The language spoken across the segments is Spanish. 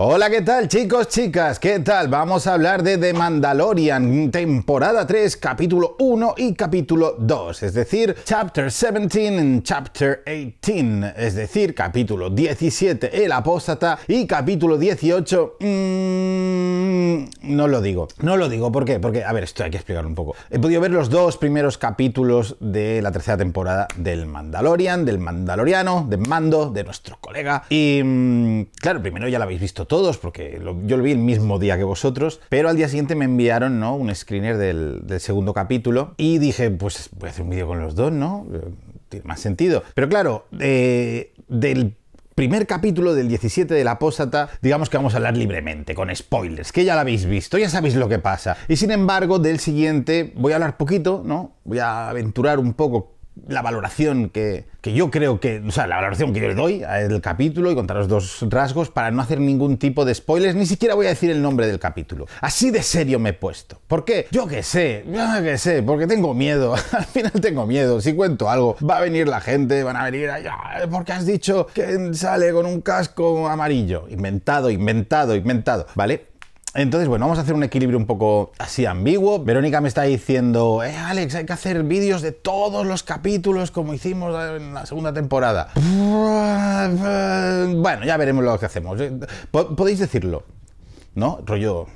Hola, ¿qué tal chicos, chicas? ¿Qué tal? Vamos a hablar de The Mandalorian, temporada 3, capítulo 1 y capítulo 2, es decir, chapter 17 y chapter 18, es decir, capítulo 17, el apóstata, y capítulo 18, mmm, no lo digo, no lo digo, ¿por qué? Porque, a ver, esto hay que explicarlo un poco. He podido ver los dos primeros capítulos de la tercera temporada del Mandalorian, del Mandaloriano, de Mando, de nuestro colega, y, mm, claro, primero ya lo habéis visto todos, porque yo lo vi el mismo día que vosotros, pero al día siguiente me enviaron ¿no? un screener del, segundo capítulo y dije, pues voy a hacer un vídeo con los dos, ¿no? Eh, tiene más sentido. Pero claro, eh, del primer capítulo del 17 de La apóstata, digamos que vamos a hablar libremente, con spoilers, que ya lo habéis visto, ya sabéis lo que pasa. Y sin embargo, del siguiente voy a hablar poquito, ¿no? Voy a aventurar un poco la valoración que, que, yo creo que, o sea, la valoración que yo le doy al capítulo y contar los dos rasgos para no hacer ningún tipo de spoilers, ni siquiera voy a decir el nombre del capítulo. Así de serio me he puesto. ¿Por qué? Yo qué sé, yo qué sé, porque tengo miedo, al final tengo miedo, si cuento algo, va a venir la gente, van a venir allá, porque has dicho que sale con un casco amarillo, inventado, inventado, inventado, ¿vale? Entonces, bueno, vamos a hacer un equilibrio un poco así ambiguo. Verónica me está diciendo, eh, Alex, hay que hacer vídeos de todos los capítulos como hicimos en la segunda temporada. Bueno, ya veremos lo que hacemos. Eh, podéis decirlo, ¿no? Rollo,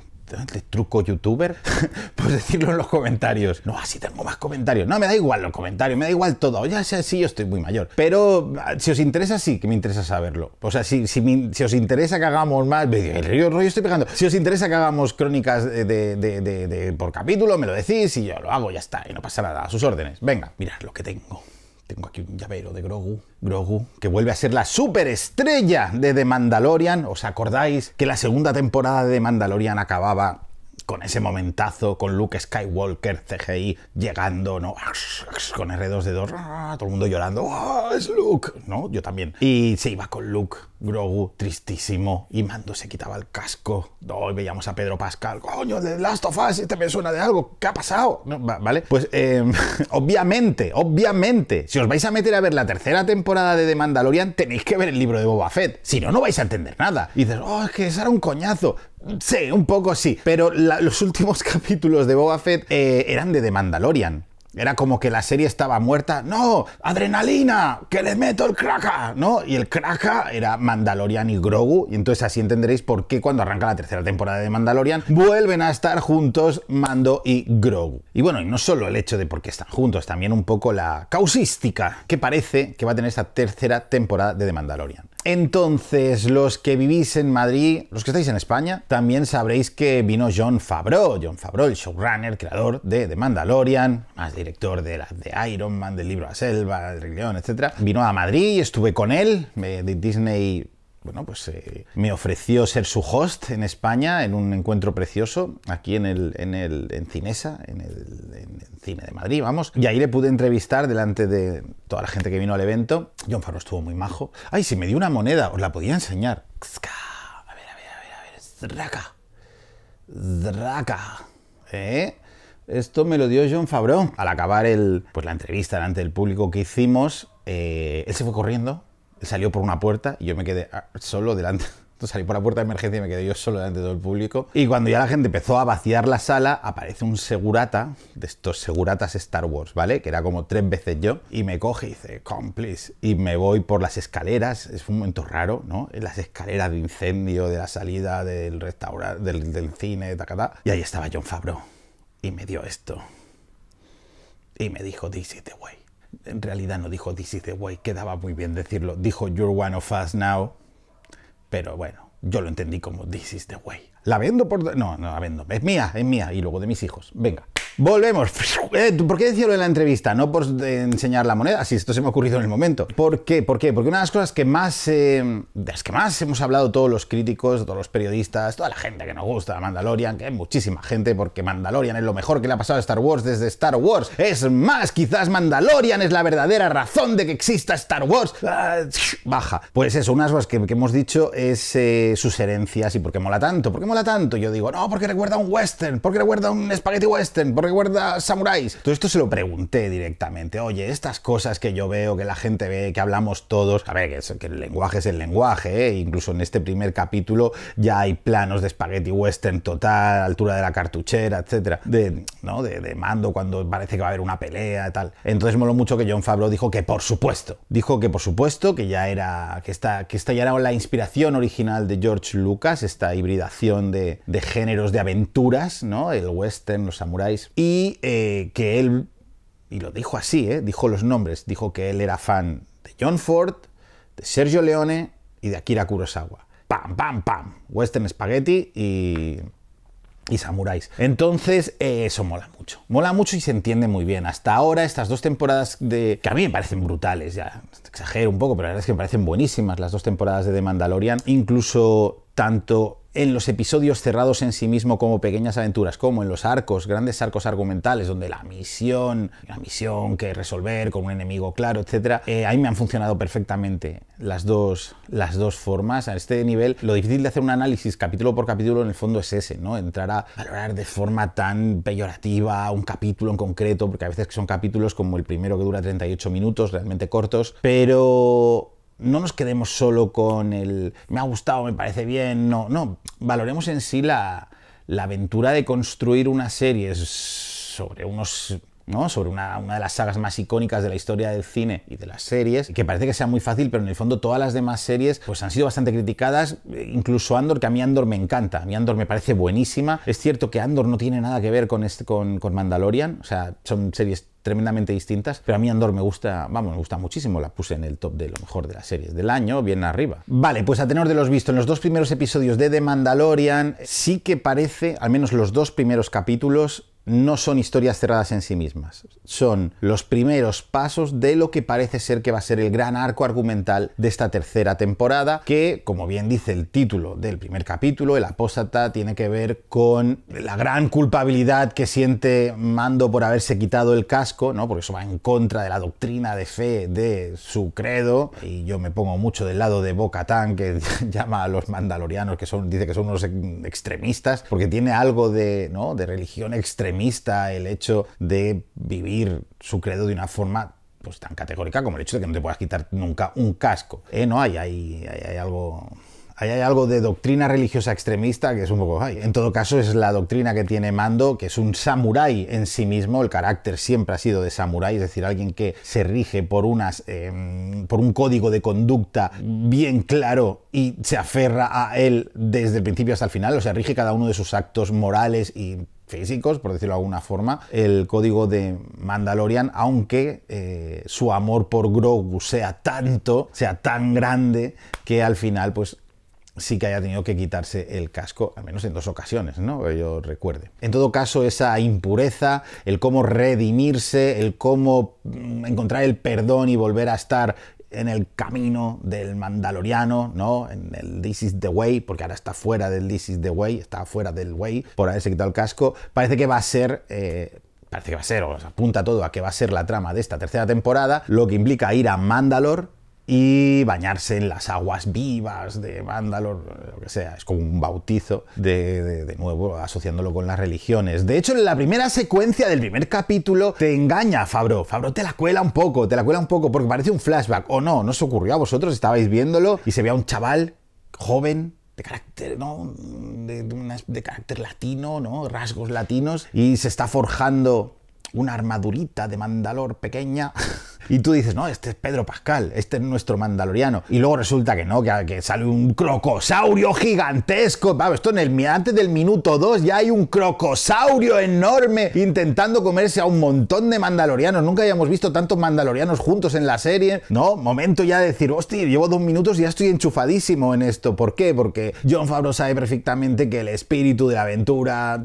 truco youtuber, pues decirlo en los comentarios. No, así tengo más comentarios. No, me da igual los comentarios, me da igual todo. Ya sea sí, yo estoy muy mayor. Pero ah, si os interesa, sí que me interesa saberlo. O sea, si, si, os interesa que hagamos más, el río rollo estoy pegando. Si os interesa que hagamos crónicas de, por capítulo, me lo decís y yo lo hago, ya está. Y no pasa nada, a sus órdenes. Venga, mirad lo que tengo. Tengo aquí un llavero de Grogu. Grogu, que vuelve a ser la superestrella de The Mandalorian. ¿Os acordáis que la segunda temporada de The Mandalorian acababa con ese momentazo, con Luke Skywalker, CGI, llegando, ¿no? Con R2D2, ¡ah! todo el mundo llorando, ¡ah! es Luke! ¿No? Yo también. Y se iba con Luke, Grogu, tristísimo, y Mando se quitaba el casco. Hoy veíamos a Pedro Pascal, coño, de Last of Us, este me suena de algo, ¿qué ha pasado? ¿Vale? Pues em, obviamente, obviamente, si os vais a meter a ver la tercera temporada de The Mandalorian, tenéis que ver el libro de Boba Fett, si no, no vais a entender nada. Y dices, oh, es que es era un coñazo. Sí, un poco sí. Pero los últimos capítulos de Boba Fett eh, eran de The Mandalorian. Era como que la serie estaba muerta. ¡No! ¡Adrenalina! ¡Que le meto el craca! ¿No? Y el craca era Mandalorian y Grogu. Y entonces así entenderéis por qué cuando arranca la tercera temporada de Mandalorian vuelven a estar juntos Mando y Grogu. Y bueno, y no solo el hecho de por qué están juntos, también un poco la causística que parece que va a tener esta tercera temporada de The Mandalorian. Entonces, los que vivís en Madrid, los que estáis en España, también sabréis que vino John Favreau, John Favreau, el showrunner, creador de The Mandalorian, más director de, Iron Man, del libro La Selva, del León, etc. Vino a Madrid y estuve con él, de Disney bueno, pues eh, me ofreció ser su host en España en un encuentro precioso aquí en el, en el en Cinesa, en el, cine de Madrid, vamos. Y ahí le pude entrevistar delante de toda la gente que vino al evento. John Favreau estuvo muy majo. Ay, si me dio una moneda, os la podía enseñar. A ver, a ver, a ver, a ver. Draca. Draca. ¿eh? Esto me lo dio John Favreau. Al acabar el, pues, la entrevista delante del público que hicimos, eh, él se fue corriendo salió por una puerta y yo me quedé ah, solo delante. Entonces salí por la puerta de emergencia y me quedé yo solo delante de todo el público. Y cuando ya la gente empezó a vaciar la sala, aparece un segurata, de estos seguratas Star Wars, ¿vale? Que era como tres veces yo, y me coge y dice, cómplice. Y me voy por las escaleras, es un momento raro, ¿no? En las escaleras de incendio, de la salida del restaurante, del, del cine, ta. Y ahí estaba John Fabro Y me dio esto. Y me dijo, the way en realidad no dijo This is the way, quedaba muy bien decirlo, dijo You're one of us now, pero bueno, yo lo entendí como This is the way. La vendo por... No, no la vendo, es mía, es mía, y luego de mis hijos. Venga. Volvemos. Eh, ¿Por qué decirlo en la entrevista? No por enseñar la moneda, si esto se me ha ocurrido en el momento. ¿Por qué? ¿Por qué? Porque una de las cosas que más, eh, de las que más hemos hablado todos los críticos, todos los periodistas, toda la gente que nos gusta Mandalorian, que hay muchísima gente, porque Mandalorian es lo mejor que le ha pasado a Star Wars desde Star Wars. Es más, quizás Mandalorian es la verdadera razón de que exista Star Wars. Ah, baja. Pues eso, unas cosas que, hemos dicho es eh, sus herencias y por qué mola tanto. ¿Por qué mola tanto? Yo digo, no, porque recuerda a un western, porque recuerda a un espagueti western, recuerda samuráis. Todo esto se lo pregunté directamente. Oye, estas cosas que yo veo, que la gente ve, que hablamos todos. A ver, que, el lenguaje es el lenguaje, ¿eh? Incluso en este primer capítulo ya hay planos de spaghetti western total, altura de la cartuchera, etcétera. De, ¿no? de, mando cuando parece que va a haber una pelea y tal. Entonces moló mucho que John Favreau dijo que por supuesto. Dijo que por supuesto, que ya era. que esta, que ya era la inspiración original de George Lucas, esta hibridación de, de géneros de aventuras, ¿no? El western, los samuráis y eh, que él, y lo dijo así, eh, dijo los nombres, dijo que él era fan de John Ford, de Sergio Leone y de Akira Kurosawa. Pam, pam, pam. Western Spaghetti y, y samuráis. Entonces, eh, eso mola mucho. Mola mucho y se entiende muy bien. Hasta ahora, estas dos temporadas de. que a mí me parecen brutales, ya exagero un poco, pero la verdad es que me parecen buenísimas las dos temporadas de The Mandalorian. Incluso tanto en los episodios cerrados en sí mismo como pequeñas aventuras, como en los arcos, grandes arcos argumentales, donde la misión, la misión que resolver con un enemigo claro, etcétera, eh, ahí me han funcionado perfectamente las dos, las dos formas. A este nivel, lo difícil de hacer un análisis capítulo por capítulo en el fondo es ese, ¿no? Entrar a valorar de forma tan peyorativa un capítulo en concreto, porque a veces son capítulos como el primero que dura 38 minutos, realmente cortos, pero no nos quedemos solo con el me ha gustado, me parece bien, no, no, valoremos en sí la, aventura de construir una serie sobre unos... ¿no? sobre una, de las sagas más icónicas de la historia del cine y de las series, que parece que sea muy fácil, pero en el fondo todas las demás series pues han sido bastante criticadas, eh, incluso Andor, que a mí Andor me encanta, a mí Andor me parece buenísima. Es cierto que Andor no tiene nada que ver con, este, con, con Mandalorian, o sea, son series tremendamente distintas, pero a mí Andor me gusta, vamos, me gusta muchísimo, la puse en el top de lo mejor de las series del año, bien arriba. Vale, pues a tenor de los visto en los dos primeros episodios de The Mandalorian, sí que parece, al menos los dos primeros capítulos, no son historias cerradas en sí mismas, son los primeros pasos de lo que parece ser que va a ser el gran arco argumental de esta tercera temporada, que, como bien dice el título del primer capítulo, el apóstata tiene que ver con la gran culpabilidad que siente Mando por haberse quitado el casco, ¿no? porque eso va en contra de la doctrina de fe de su credo, y yo me pongo mucho del lado de Boca que llama a los mandalorianos, que son, dice que son unos extremistas, porque tiene algo de, ¿no? de religión extremista extremista el hecho de vivir su credo de una forma pues tan categórica como el hecho de que no te puedas quitar nunca un casco. ¿eh? No hay, hay, hay, algo hay algo de doctrina religiosa extremista que es un poco En todo caso, es la doctrina que tiene Mando, que es un samurái en sí mismo. El carácter siempre ha sido de samurái, es decir, alguien que se rige por unas. Em, por un código de conducta bien claro y se aferra a él desde el principio hasta el final. O sea, rige cada uno de sus actos morales y físicos, por decirlo de alguna forma, el código de Mandalorian, aunque eh, su amor por Grogu sea tanto, sea tan grande, que al final, pues sí que haya tenido que quitarse el casco, al menos en dos ocasiones, ¿no? yo recuerde. En todo caso, esa impureza, el cómo redimirse, el cómo mm, encontrar el perdón y volver a estar en el camino del Mandaloriano, ¿no? En el This is the Way, porque ahora está fuera del This is the Way, está fuera del Way, por haberse quitado el casco, parece que va a ser... Eh, parece que va a ser, o apunta todo a que va a ser la trama de esta tercera temporada, lo que implica ir a Mandalor y bañarse en las aguas vivas de vándalos, lo que sea. Es como un bautizo, de, de, nuevo, asociándolo con las religiones. De hecho, en la primera secuencia del primer capítulo te engaña Fabro. Fabro te la cuela un poco, te la cuela un poco, porque parece un flashback. O no, no se ocurrió a vosotros, estabais viéndolo y se a un chaval joven de carácter, ¿no? de, carácter latino, ¿no? Rasgos latinos. Y se está forjando una armadurita de Mandalor pequeña. Y tú dices, no, este es Pedro Pascal, este es nuestro mandaloriano. Y luego resulta que no, que, sale un crocosaurio gigantesco. Vamos, esto en el, antes del minuto 2 ya hay un crocosaurio enorme intentando comerse a un montón de mandalorianos. Nunca habíamos visto tantos mandalorianos juntos en la serie. No, momento ya de decir, hostia, llevo dos minutos y ya estoy enchufadísimo en esto. ¿Por qué? Porque John Favreau sabe perfectamente que el espíritu de la aventura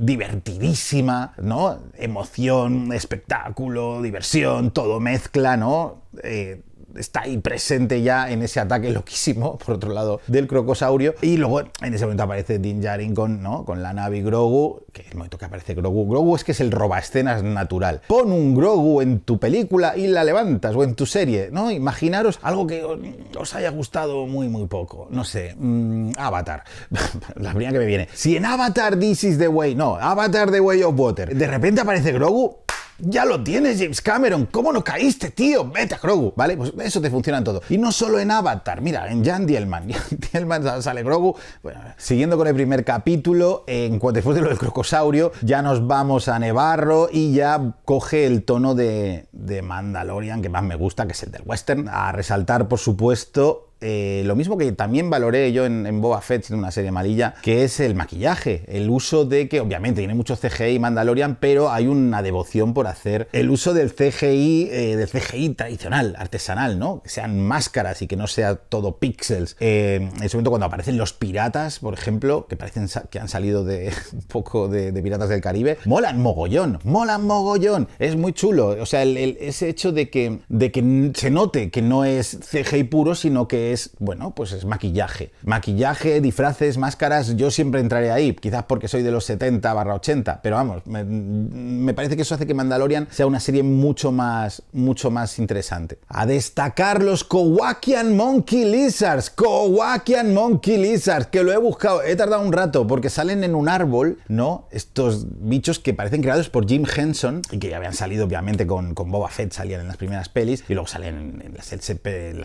divertidísima, ¿no? Emoción, espectáculo, diversión, todo mezcla, ¿no? Eh, está ahí presente ya en ese ataque loquísimo, por otro lado, del crocosaurio. Y luego en ese momento aparece Din Djarin con, ¿no? con la nave Grogu, que es el momento que aparece Grogu. Grogu es que es el roba escenas natural. Pon un Grogu en tu película y la levantas, o en tu serie, ¿no? Imaginaros algo que os haya gustado muy, muy poco. No sé, mm, Avatar. la primera que me viene. Si en Avatar This is the way, no, Avatar the way of water, de repente aparece Grogu, ya lo tienes, James Cameron. ¿Cómo no caíste, tío? Vete a Grogu, ¿vale? Pues eso te funciona en todo. Y no solo en Avatar, mira, en Jan Dielman. Jan Dielman sale Grogu. Bueno, siguiendo con el primer capítulo, en cuanto lo del crocosaurio, ya nos vamos a Nevarro y ya coge el tono de, de Mandalorian que más me gusta, que es el del western. A resaltar, por supuesto, eh, lo mismo que también valoré yo en, en Boba Fett, en una serie amarilla que es el maquillaje, el uso de que obviamente tiene mucho CGI Mandalorian, pero hay una devoción por hacer el uso del CGI, eh, del CGI tradicional, artesanal, ¿no? Que sean máscaras y que no sea todo píxeles. Eh, en ese momento cuando aparecen los piratas, por ejemplo, que parecen que han salido de un poco de, piratas del Caribe, molan mogollón, molan mogollón, es muy chulo. O sea, ese hecho de que, de que se note que no es CGI puro, sino que es, bueno, pues es maquillaje. Maquillaje, disfraces, máscaras, yo siempre entraré ahí, quizás porque soy de los 70 barra 80, pero vamos, me, parece que eso hace que Mandalorian sea una serie mucho más, mucho más interesante. A destacar los Kowakian Monkey Lizards, Kowakian Monkey Lizards, que lo he buscado, he tardado un rato porque salen en un árbol, ¿no? Estos bichos que parecen creados por Jim Henson y que ya habían salido obviamente con, con Boba Fett, salían en las primeras pelis y luego salen en las,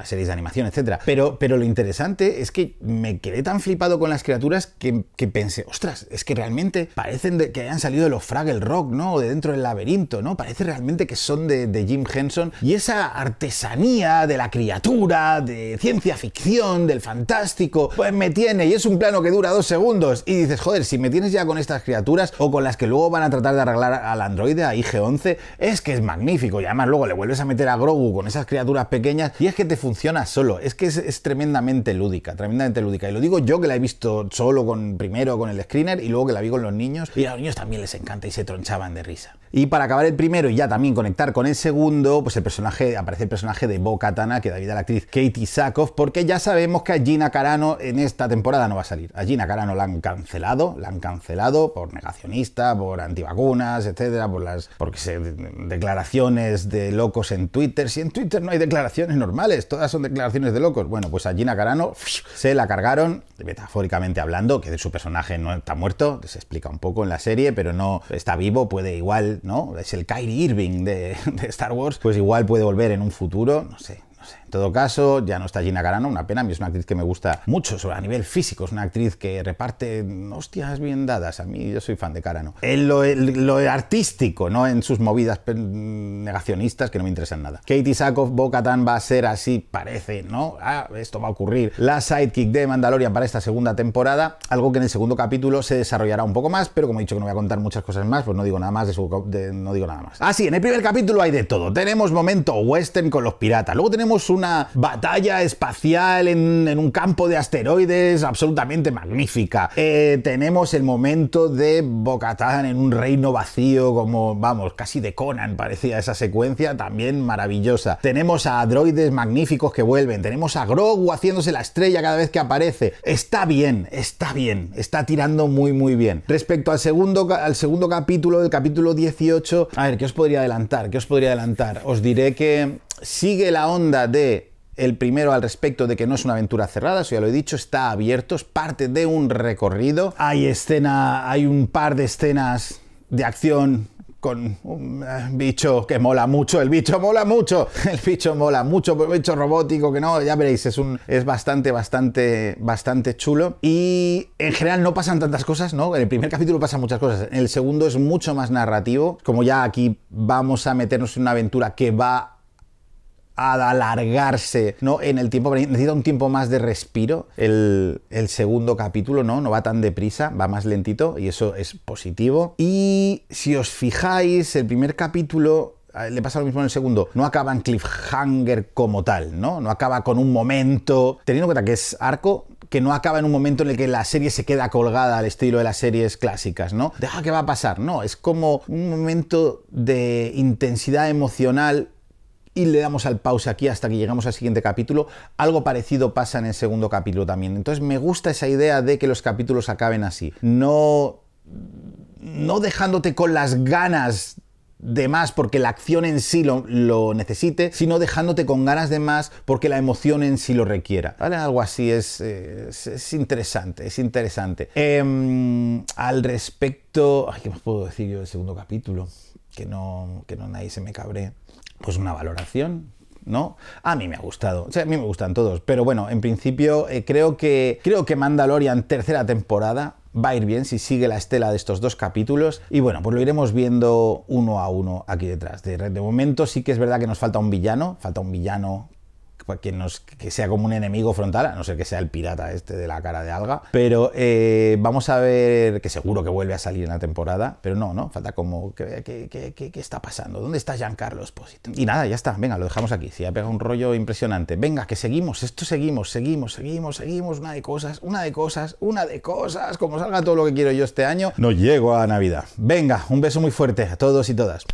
series de animación, etcétera. Pero, lo interesante es que me quedé tan flipado con las criaturas que, pensé, ostras, es que realmente parecen que hayan salido de los Fraggle Rock, ¿no? O de dentro del laberinto, ¿no? Parece realmente que son de, Jim Henson. Y esa artesanía de la criatura, de ciencia ficción, del fantástico, pues me tiene. Y es un plano que dura dos segundos. Y dices, joder, si me tienes ya con estas criaturas o con las que luego van a tratar de arreglar al androide, a IG-11, es que es magnífico. Y además luego le vuelves a meter a Grogu con esas criaturas pequeñas y es que te funciona solo. Es que es, es tremendamente lúdica, tremendamente lúdica. Y lo digo yo que la he visto solo con primero con el screener y luego que la vi con los niños. Y a los niños también les encanta y se tronchaban de risa. Y para acabar el primero y ya también conectar con el segundo, pues el personaje, aparece el personaje de Bo Katana, que da vida a la actriz Katie Sackhoff, porque ya sabemos que a Gina Carano en esta temporada no va a salir. A Gina Carano la han cancelado, la han cancelado por negacionista, por antivacunas, etcétera, por las porque declaraciones de locos en Twitter. Si en Twitter no hay declaraciones normales, todas son declaraciones de locos. Bueno, pues a Gina Carano se la cargaron, metafóricamente hablando, que de su personaje no está muerto, se explica un poco en la serie, pero no está vivo, puede igual ¿no? Es el Kyrie Irving de, de Star Wars, pues igual puede volver en un futuro, no sé, no sé todo caso, ya no está Gina Carano, una pena, a mí es una actriz que me gusta mucho, sobre a nivel físico, es una actriz que reparte hostias bien dadas, a mí yo soy fan de Carano. En lo, lo artístico, no en sus movidas negacionistas que no me interesan nada. Katie Sackhoff, Boca Tan va a ser así, parece, ¿no? Ah, esto va a ocurrir. La sidekick de Mandalorian para esta segunda temporada, algo que en el segundo capítulo se desarrollará un poco más, pero como he dicho que no voy a contar muchas cosas más, pues no digo nada más de su... no digo nada más. Así, ah, en el primer capítulo hay de todo. Tenemos momento western con los piratas, luego tenemos una batalla espacial en, un campo de asteroides absolutamente magnífica. Eh, tenemos el momento de Bocatán en un reino vacío, como vamos, casi de Conan parecía esa secuencia, también maravillosa. Tenemos a droides magníficos que vuelven, tenemos a Grogu haciéndose la estrella cada vez que aparece. Está bien, está bien, está tirando muy, muy bien. Respecto al segundo, al segundo capítulo, del capítulo 18, a ver, ¿qué os podría adelantar? ¿Qué os podría adelantar? Os diré que sigue la onda de el primero al respecto de que no es una aventura cerrada, eso ya lo he dicho, está abierto, es parte de un recorrido. Hay escena, hay un par de escenas de acción con un eh, bicho que mola mucho, el bicho mola mucho, el bicho mola mucho, el bicho robótico que no, ya veréis, es, un, es bastante, bastante, bastante chulo. Y en general no pasan tantas cosas, ¿no? En el primer capítulo pasan muchas cosas, en el segundo es mucho más narrativo, como ya aquí vamos a meternos en una aventura que va a alargarse ¿no? en el tiempo, necesita un tiempo más de respiro. El, segundo capítulo ¿no? no va tan deprisa, va más lentito y eso es positivo. Y si os fijáis, el primer capítulo le pasa lo mismo en el segundo, no acaba en cliffhanger como tal, ¿no? No acaba con un momento, teniendo en cuenta que es arco, que no acaba en un momento en el que la serie se queda colgada al estilo de las series clásicas, ¿no? Deja que va a pasar, no, es como un momento de intensidad emocional y le damos al pause aquí hasta que llegamos al siguiente capítulo. Algo parecido pasa en el segundo capítulo también. Entonces me gusta esa idea de que los capítulos acaben así. No, no dejándote con las ganas de más porque la acción en sí lo, necesite, sino dejándote con ganas de más porque la emoción en sí lo requiera. ¿Vale? Algo así es, es, interesante, es interesante. Em, al respecto... ¿Qué más puedo decir yo del segundo capítulo? Que no, que no nadie se me cabre pues una valoración, ¿no? A mí me ha gustado. a mí me gustan todos. Pero bueno, en principio eh, creo, que, creo que Mandalorian tercera temporada va a ir bien si sigue la estela de estos dos capítulos. Y bueno, pues lo iremos viendo uno a uno aquí detrás. De, de momento sí que es verdad que nos falta un villano. Falta un villano pues, que, nos, que sea como un enemigo frontal, a no ser que sea el pirata este de la cara de alga. Pero eh, vamos a ver, que seguro que vuelve a salir en la temporada, pero no, ¿no? Falta como, ¿qué, qué, está pasando? ¿Dónde está Giancarlo Esposito? Y nada, ya está, venga, lo dejamos aquí. Si ha pegado un rollo impresionante. Venga, que seguimos, esto seguimos, seguimos, seguimos, seguimos, una de cosas, una de cosas, una de cosas. Como salga todo lo que quiero yo este año, no llego a Navidad. Venga, un beso muy fuerte a todos y todas.